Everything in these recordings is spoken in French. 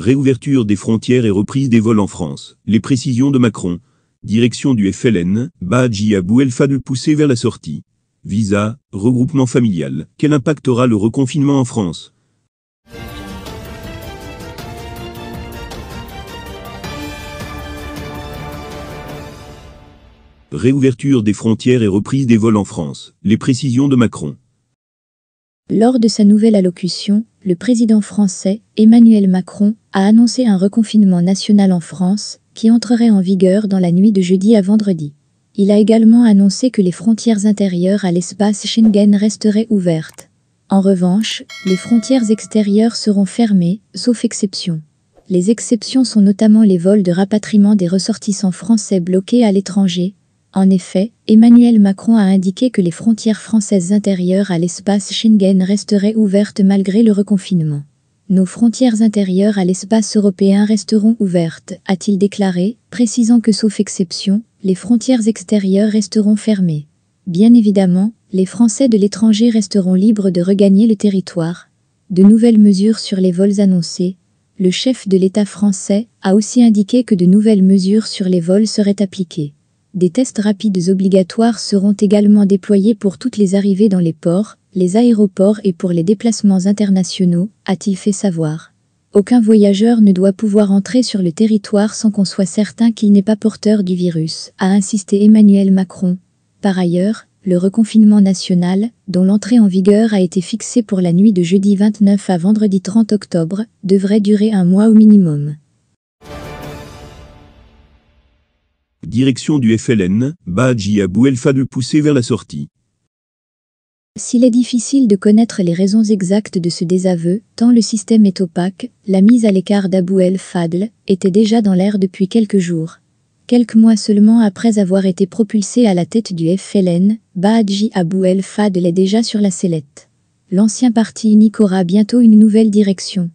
Réouverture des frontières et reprise des vols en France. Les précisions de Macron. Direction du FLN, Badji El de pousser vers la sortie. Visa, regroupement familial. Quel impact aura le reconfinement en France Réouverture des frontières et reprise des vols en France. Les précisions de Macron. Lors de sa nouvelle allocution, le président français, Emmanuel Macron, a annoncé un reconfinement national en France qui entrerait en vigueur dans la nuit de jeudi à vendredi. Il a également annoncé que les frontières intérieures à l'espace Schengen resteraient ouvertes. En revanche, les frontières extérieures seront fermées, sauf exception. Les exceptions sont notamment les vols de rapatriement des ressortissants français bloqués à l'étranger, en effet, Emmanuel Macron a indiqué que les frontières françaises intérieures à l'espace Schengen resteraient ouvertes malgré le reconfinement. Nos frontières intérieures à l'espace européen resteront ouvertes, a-t-il déclaré, précisant que sauf exception, les frontières extérieures resteront fermées. Bien évidemment, les Français de l'étranger resteront libres de regagner le territoire. De nouvelles mesures sur les vols annoncées. Le chef de l'État français a aussi indiqué que de nouvelles mesures sur les vols seraient appliquées. Des tests rapides obligatoires seront également déployés pour toutes les arrivées dans les ports, les aéroports et pour les déplacements internationaux, a-t-il fait savoir. Aucun voyageur ne doit pouvoir entrer sur le territoire sans qu'on soit certain qu'il n'est pas porteur du virus, a insisté Emmanuel Macron. Par ailleurs, le reconfinement national, dont l'entrée en vigueur a été fixée pour la nuit de jeudi 29 à vendredi 30 octobre, devrait durer un mois au minimum. Direction du FLN, Badji Abou El de pousser vers la sortie. S'il est difficile de connaître les raisons exactes de ce désaveu, tant le système est opaque, la mise à l'écart d'Abou El Fadl était déjà dans l'air depuis quelques jours. Quelques mois seulement après avoir été propulsé à la tête du FLN, Badji Abou El Fadl est déjà sur la sellette. L'ancien parti unique aura bientôt une nouvelle direction.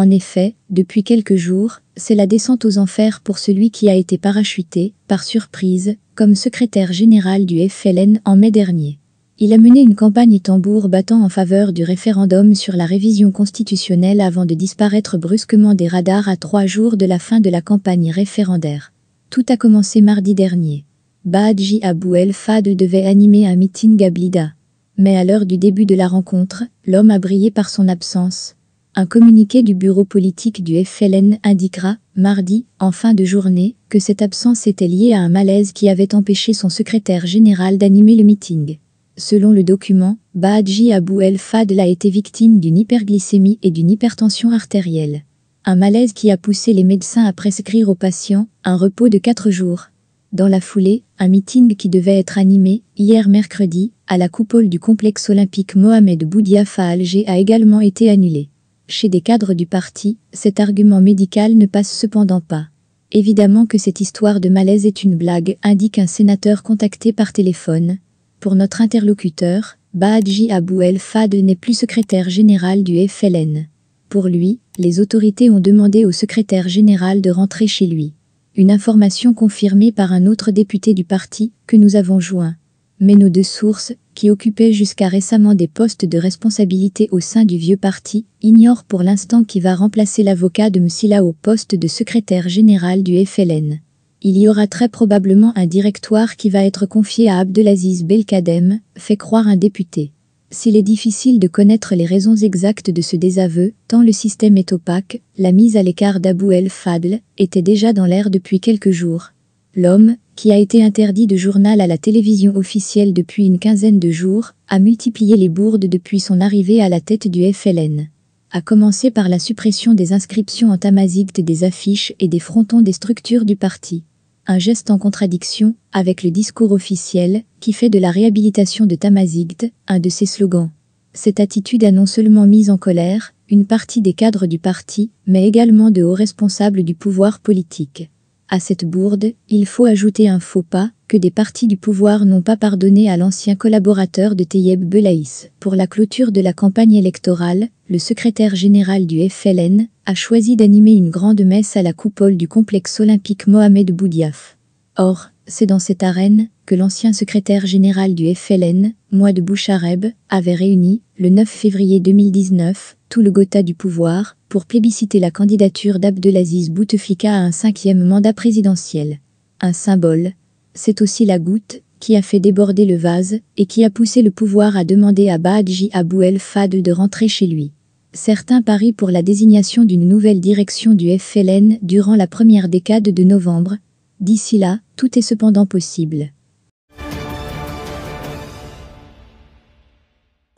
En effet, depuis quelques jours, c'est la descente aux enfers pour celui qui a été parachuté, par surprise, comme secrétaire général du FLN en mai dernier. Il a mené une campagne tambour battant en faveur du référendum sur la révision constitutionnelle avant de disparaître brusquement des radars à trois jours de la fin de la campagne référendaire. Tout a commencé mardi dernier. Badji Abou El Fad devait animer un meeting à Blida. Mais à l'heure du début de la rencontre, l'homme a brillé par son absence, un communiqué du bureau politique du FLN indiquera, mardi, en fin de journée, que cette absence était liée à un malaise qui avait empêché son secrétaire général d'animer le meeting. Selon le document, Badji Abou El Fadl a été victime d'une hyperglycémie et d'une hypertension artérielle. Un malaise qui a poussé les médecins à prescrire aux patients un repos de 4 jours. Dans la foulée, un meeting qui devait être animé, hier mercredi, à la coupole du complexe olympique Mohamed Boudiaf à Alger a également été annulé. Chez des cadres du parti, cet argument médical ne passe cependant pas. Évidemment que cette histoire de malaise est une blague, indique un sénateur contacté par téléphone. Pour notre interlocuteur, Bahadji Abou El Fad n'est plus secrétaire général du FLN. Pour lui, les autorités ont demandé au secrétaire général de rentrer chez lui. Une information confirmée par un autre député du parti que nous avons joint. Mais nos deux sources, qui occupait jusqu'à récemment des postes de responsabilité au sein du vieux parti, ignore pour l'instant qui va remplacer l'avocat de Msila au poste de secrétaire général du FLN. Il y aura très probablement un directoire qui va être confié à Abdelaziz Belkadem, fait croire un député. S'il est difficile de connaître les raisons exactes de ce désaveu, tant le système est opaque, la mise à l'écart d'Abou El Fadl était déjà dans l'air depuis quelques jours. L'homme, qui a été interdit de journal à la télévision officielle depuis une quinzaine de jours, a multiplié les bourdes depuis son arrivée à la tête du FLN. A commencé par la suppression des inscriptions en tamazigte des affiches et des frontons des structures du parti. Un geste en contradiction avec le discours officiel qui fait de la réhabilitation de tamazigte un de ses slogans. Cette attitude a non seulement mis en colère une partie des cadres du parti, mais également de hauts responsables du pouvoir politique. À cette bourde, il faut ajouter un faux pas que des partis du pouvoir n'ont pas pardonné à l'ancien collaborateur de Tayeb Belaïs. Pour la clôture de la campagne électorale, le secrétaire général du FLN a choisi d'animer une grande messe à la coupole du complexe olympique Mohamed Boudiaf. Or, c'est dans cette arène que l'ancien secrétaire général du FLN, Mouad Bouchareb, avait réuni, le 9 février 2019, tout le Gotha du pouvoir, pour plébisciter la candidature d'Abdelaziz Bouteflika à un cinquième mandat présidentiel. Un symbole, c'est aussi la goutte qui a fait déborder le vase et qui a poussé le pouvoir à demander à Badji Abou El Fad de rentrer chez lui. Certains parient pour la désignation d'une nouvelle direction du FLN durant la première décade de novembre. D'ici là, tout est cependant possible.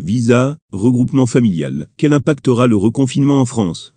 Visa, regroupement familial. Quel impact aura le reconfinement en France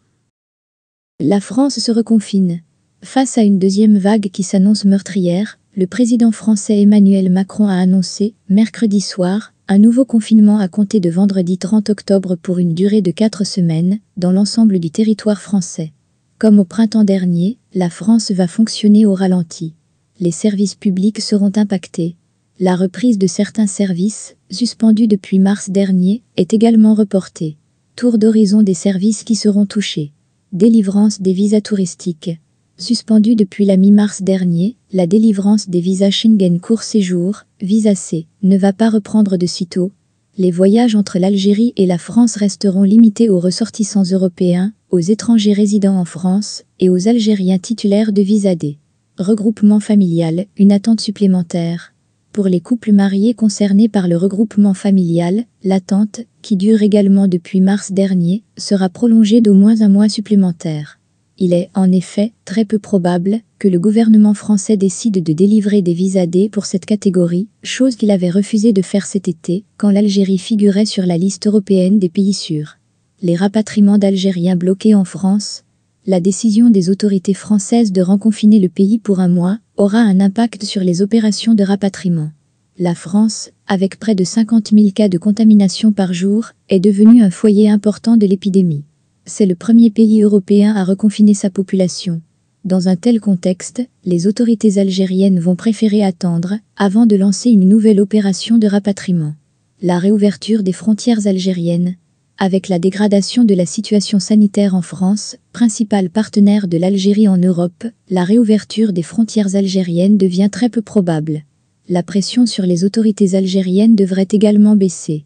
La France se reconfine. Face à une deuxième vague qui s'annonce meurtrière, le président français Emmanuel Macron a annoncé, mercredi soir, un nouveau confinement à compter de vendredi 30 octobre pour une durée de 4 semaines, dans l'ensemble du territoire français. Comme au printemps dernier, la France va fonctionner au ralenti. Les services publics seront impactés, la reprise de certains services, suspendus depuis mars dernier, est également reportée. Tour d'horizon des services qui seront touchés. Délivrance des visas touristiques. Suspendue depuis la mi-mars dernier, la délivrance des visas Schengen court séjour, visa C, ne va pas reprendre de sitôt. Les voyages entre l'Algérie et la France resteront limités aux ressortissants européens, aux étrangers résidant en France et aux Algériens titulaires de visa D. Regroupement familial, une attente supplémentaire pour les couples mariés concernés par le regroupement familial, l'attente, qui dure également depuis mars dernier, sera prolongée d'au moins un mois supplémentaire. Il est, en effet, très peu probable que le gouvernement français décide de délivrer des visas D pour cette catégorie, chose qu'il avait refusé de faire cet été, quand l'Algérie figurait sur la liste européenne des pays sûrs. Les rapatriements d'Algériens bloqués en France la décision des autorités françaises de reconfiner le pays pour un mois aura un impact sur les opérations de rapatriement. La France, avec près de 50 000 cas de contamination par jour, est devenue un foyer important de l'épidémie. C'est le premier pays européen à reconfiner sa population. Dans un tel contexte, les autorités algériennes vont préférer attendre avant de lancer une nouvelle opération de rapatriement. La réouverture des frontières algériennes avec la dégradation de la situation sanitaire en France, principal partenaire de l'Algérie en Europe, la réouverture des frontières algériennes devient très peu probable. La pression sur les autorités algériennes devrait également baisser.